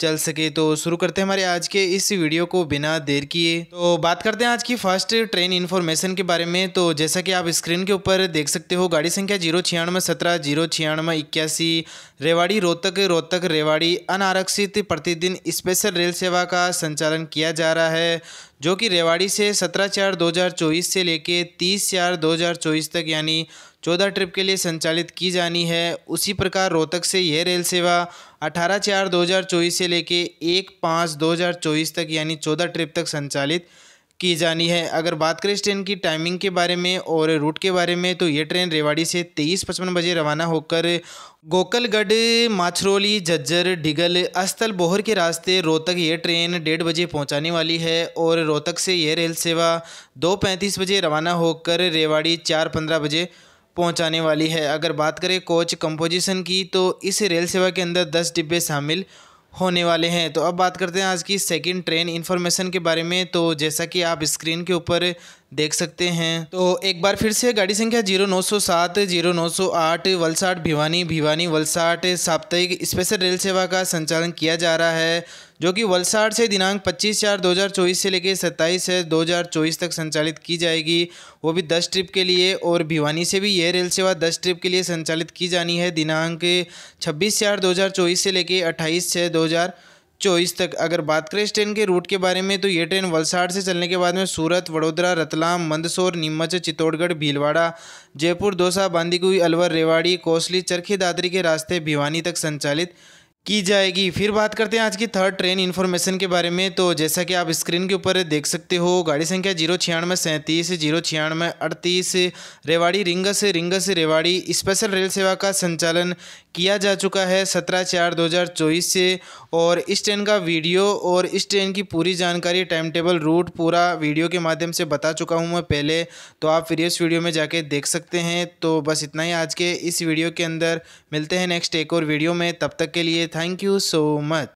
चल सके तो शुरू करते हैं हमारे आज के इस वीडियो को बिना देर किए तो बात करते हैं आज की फर्स्ट ट्रेन इन्फॉर्मेशन के बारे में तो जैसा कि आप स्क्रीन के ऊपर देख सकते हो गाड़ी संख्या जीरो छियानवे सत्रह जीरो छियानवे इक्यासी रेवाड़ी रोहतक रोहतक रेवाड़ी अनारक्षित प्रतिदिन स्पेशल रेल सेवा का संचालन किया जा रहा है जो कि रेवाड़ी से सत्रह चार दो हज़ार चौबीस से लेके तीस चार दो हज़ार चौबीस तक यानी चौदह ट्रिप के लिए संचालित की जानी है उसी प्रकार रोहतक से यह रेल सेवा अठारह चार दो हज़ार चौबीस से लेके एक पाँच दो हज़ार चौबीस तक यानी चौदह ट्रिप तक संचालित की जानी है अगर बात करें इस ट्रेन की टाइमिंग के बारे में और रूट के बारे में तो ये ट्रेन रेवाड़ी से तेईस पचपन बजे रवाना होकर गोकलगढ़ माछरौली झज्जर डिगल अस्तल बोहर के रास्ते रोहतक ये ट्रेन डेढ़ बजे पहुंचाने वाली है और रोहतक से यह रेल सेवा दो पैंतीस बजे रवाना होकर रेवाड़ी चार पंद्रह बजे पहुंचाने वाली है अगर बात करें कोच कंपोजिशन की तो इस रेल सेवा के अंदर दस डिब्बे शामिल होने वाले हैं तो अब बात करते हैं आज की सेकंड ट्रेन इन्फॉर्मेशन के बारे में तो जैसा कि आप स्क्रीन के ऊपर देख सकते हैं तो एक बार फिर से गाड़ी संख्या जीरो नौ सौ सात जीरो नौ सौ आठ वलसाट भिवानी भिवानी वलसाड साप्ताहिक स्पेशल रेल सेवा का संचालन किया जा रहा है जो कि वलसाड़ से दिनांक 25 चार 2024 से लेकर 27 हज़ार 2024 तक संचालित की जाएगी वो भी 10 ट्रिप के लिए और भिवानी से भी यह रेल सेवा 10 ट्रिप के लिए संचालित की जानी है दिनांक 26 चार 2024 से लेकर 28 छः हज़ार चौबीस तक अगर बात करें इस ट्रेन के रूट के बारे में तो ये ट्रेन वलसाड़ से चलने के बाद में सूरत वडोदरा रतलाम मंदसौर नीमच चित्तौड़गढ़ भीलवाड़ा जयपुर दौसा बांदीकुई अलवर रेवाड़ी कोसली चरखी दादरी के रास्ते भिवानी तक संचालित की जाएगी फिर बात करते हैं आज की थर्ड ट्रेन इन्फॉर्मेशन के बारे में तो जैसा कि आप स्क्रीन के ऊपर देख सकते हो गाड़ी संख्या जीरो छियानवे सैंतीस जीरो छियानवे अड़तीस रेवाड़ी रिंग से रिंग से रेवाड़ी स्पेशल रेल सेवा का संचालन किया जा चुका है सत्रह चार दो हज़ार चौबीस से और इस ट्रेन का वीडियो और इस ट्रेन की पूरी जानकारी टाइम टेबल रूट पूरा वीडियो के माध्यम से बता चुका हूँ मैं पहले तो आप फिर इस वीडियो में जाके देख सकते हैं तो बस इतना ही आज के इस वीडियो के अंदर मिलते हैं नेक्स्ट एक और वीडियो में तब तक के लिए Thank you so much.